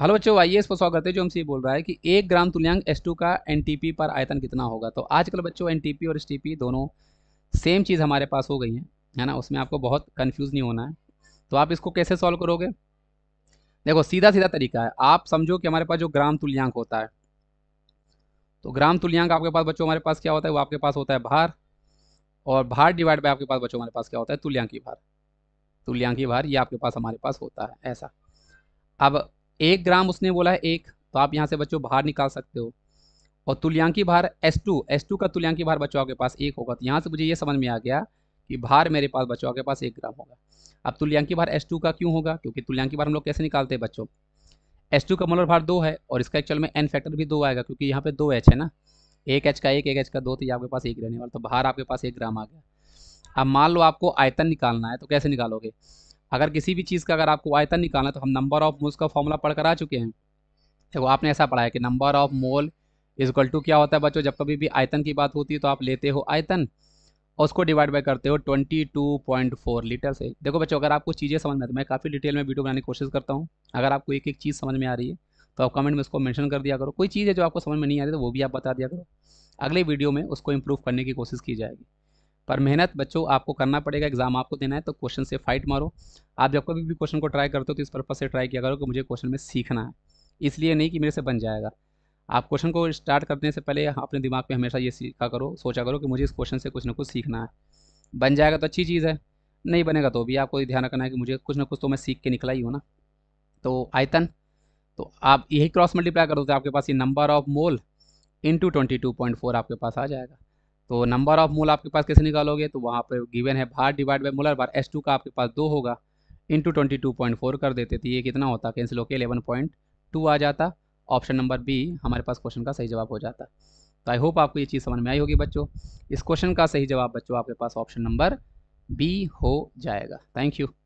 hello बच्चों आइए पर सॉल्व करते हैं जो हमसे ये बोल रहा है कि एक ग्राम तुल्यांक टू का पी पर आयतन कितना होगा तो आजकल बच्चों पी और पी दोनों सेम चीज़ हमारे पास हो गई है है ना उसमें आपको बहुत कंफ्यूज नहीं होना है तो आप इसको कैसे सॉल्व करोगे देखो सीधा सीधा तरीका है आप समझो कि हमारे पास जो ग्राम तुल्यांक होता है तो ग्राम तुल्यांक आपके पास बच्चों हमारे पास क्या होता है वो आपके पास होता है भार और भार डिवाइड बाय आपके पास बच्चों हमारे पास क्या होता है तुल्यांकी भार तुल्यांकी भार ये आपके पास हमारे पास होता है ऐसा अब एक ग्राम उसने बोला है एक तो आप यहाँ से बच्चों बाहर निकाल सकते हो और तुल्यांकी भार S2 S2 का तुल्यांकी भार बच्चों के पास एक होगा तो यहाँ से मुझे ये समझ में आ गया कि भार मेरे पास बच्चों के पास एक ग्राम होगा अब तुल्यांकी भार S2 का क्यों होगा क्योंकि तुल्यांकी भार हम लोग कैसे निकालते हैं बच्चों S2 का मोलर भार दो है और इसका एक्चुअल में एन फैक्टर भी दो आएगा क्योंकि यहाँ पे दो एच है ना एक एच का एक एक एच का दो तो ये आपके पास एक रहने वाला तो भार आपके पास एक ग्राम आ गया अब मान लो आपको आयतन निकालना है तो कैसे निकालोगे अगर किसी भी चीज़ का अगर आपको आयतन निकालना तो हम नंबर ऑफ मोल्स का फॉर्मूला पढ़ कर आ चुके हैं देखो आपने ऐसा पढ़ा है कि number of mole equal to क्या होता है बच्चों जब कभी भी आयतन की बात होती है तो आप लेते हो आयतन और उसको डिवाइड बाय करते हो 22.4 लीटर से देखो बच्चों अगर आपको चीज़ें समझ में आती मैं काफ़ी डिटेल में वीडियो बनाने की कोशिश करता हूँ अगर आपको एक एक चीज़ समझ में आ रही है तो आप कमेंट में उसको मेंशन कर दिया करो कोई चीज़ है जो आपको समझ में नहीं आ रही तो वो भी आप बता दिया करो अगले वीडियो में उसको इम्प्रूव करने की कोशिश की जाएगी पर मेहनत बच्चों आपको करना पड़ेगा एग्जाम आपको देना है तो क्वेश्चन से फाइट मारो आप जब कभी भी क्वेश्चन को ट्राई करते हो तो इस पर्पज से ट्राई किया करो कि मुझे क्वेश्चन में सीखना है इसलिए नहीं कि मेरे से बन जाएगा आप क्वेश्चन को स्टार्ट करने से पहले अपने दिमाग में हमेशा ये सीखा करो सोचा करो कि मुझे इस क्वेश्चन से कुछ ना कुछ सीखना है बन जाएगा तो अच्छी चीज़ है नहीं बनेगा तो भी आपको ध्यान रखना है कि मुझे कुछ ना कुछ तो मैं सीख के निकला ही हूँ ना तो आयतन तो आप यही क्रॉस मल्टीप्लाई कर दो आपके पास ये number of mole into twenty two point four आपके पास आ जाएगा तो नंबर ऑफ मोल आपके पास कैसे निकालोगे तो वहाँ पर गिवन है भार डिवाइड बाई मोलर बार एस टू का आपके पास दो होगा into twenty two point four कर देते थे ये कितना होता कैंसिल होकर एलेवन पॉइंट टू आ जाता ऑप्शन नंबर बी हमारे पास क्वेश्चन का सही जवाब हो जाता तो आई होप आपको ये चीज़ समझ में आई होगी बच्चों इस क्वेश्चन का सही जवाब बच्चों आपके पास ऑप्शन नंबर बी हो जाएगा थैंक यू